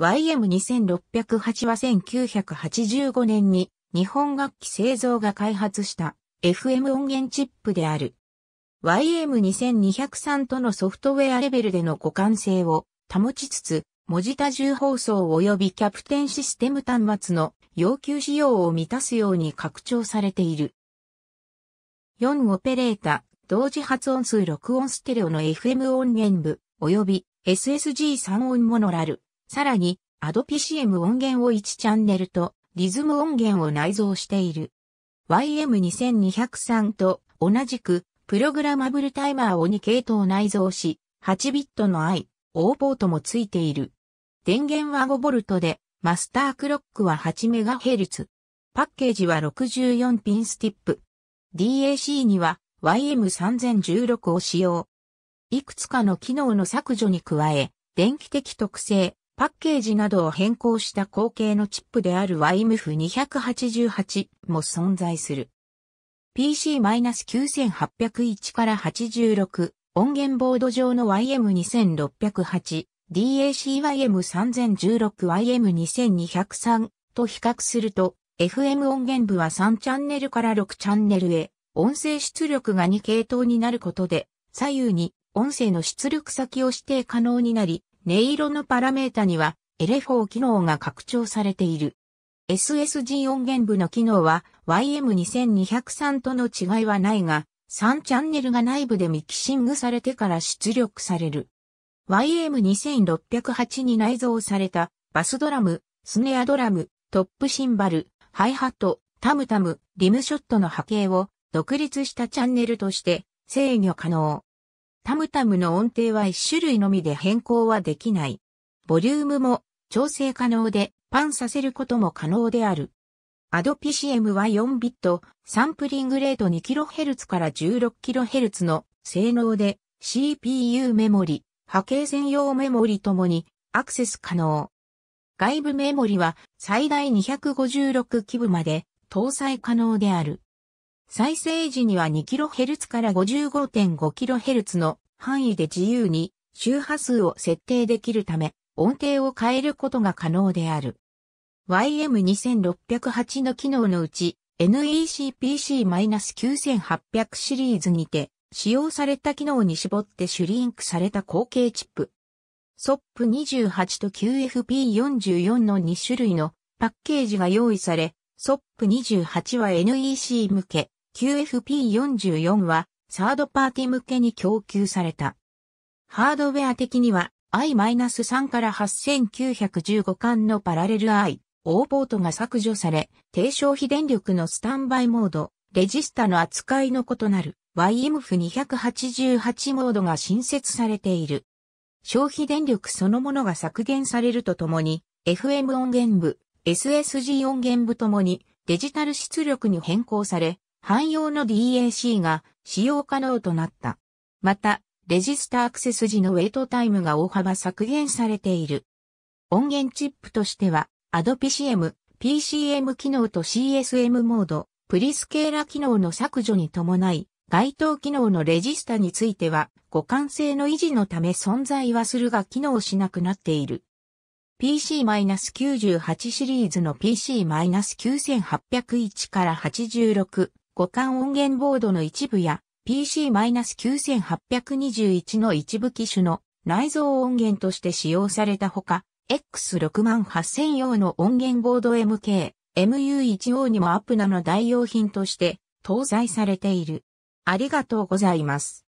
YM2608 は1985年に日本楽器製造が開発した FM 音源チップである。YM2203 とのソフトウェアレベルでの互換性を保ちつつ、文字多重放送及びキャプテンシステム端末の要求仕様を満たすように拡張されている。4オペレータ、同時発音数録音ステレオの FM 音源部、及び SSG3 音モノラル。さらに、アドピシエム音源を1チャンネルとリズム音源を内蔵している。YM2203 と同じくプログラマブルタイマーを2系統内蔵し、8ビットの I、O ポートもついている。電源は 5V で、マスタークロックは 8MHz。パッケージは64ピンスティップ。DAC には YM3016 を使用。いくつかの機能の削除に加え、電気的特性、パッケージなどを変更した後継のチップである YMF288 も存在する。PC-9801 から86音源ボード上の YM2608、DACYM3016、YM2203 と比較すると、FM 音源部は3チャンネルから6チャンネルへ、音声出力が2系統になることで、左右に音声の出力先を指定可能になり、音色のパラメータには、エレフォー機能が拡張されている。SSG 音源部の機能は YM2203 との違いはないが、3チャンネルが内部でミキシングされてから出力される。YM2608 に内蔵されたバスドラム、スネアドラム、トップシンバル、ハイハット、タムタム、リムショットの波形を独立したチャンネルとして制御可能。タムタムの音程は一種類のみで変更はできない。ボリュームも調整可能でパンさせることも可能である。アドピシエムは4ビット、サンプリングレート 2kHz から 16kHz の性能で CPU メモリ、波形専用メモリともにアクセス可能。外部メモリは最大256基部まで搭載可能である。再生時には 2kHz から 55.5kHz の範囲で自由に周波数を設定できるため、音程を変えることが可能である。YM2608 の機能のうち NECPC-9800 シリーズにて使用された機能に絞ってシュリンクされた後継チップ。SOP28 と QFP44 の2種類のパッケージが用意され、SOP28 は NEC 向け、QFP44 はサードパーティ向けに供給された。ハードウェア的には i-3 から8915巻のパラレル i、O ポートが削除され、低消費電力のスタンバイモード、レジスタの扱いの異なる YMF288 モードが新設されている。消費電力そのものが削減されるとともに、FM 音源部、SSG 音源部ともにデジタル出力に変更され、汎用の DAC が使用可能となった。また、レジスタアクセス時のウェイトタイムが大幅削減されている。音源チップとしては、アド p c m PCM 機能と CSM モード、プリスケーラ機能の削除に伴い、該当機能のレジスタについては、互換性の維持のため存在はするが機能しなくなっている。PC-98 シリーズの PC-9801 から86、互換音源ボードの一部や PC-9821 の一部機種の内蔵音源として使用されたほか、X68000 用の音源ボード MK、MU1O にもアップナの代用品として搭載されている。ありがとうございます。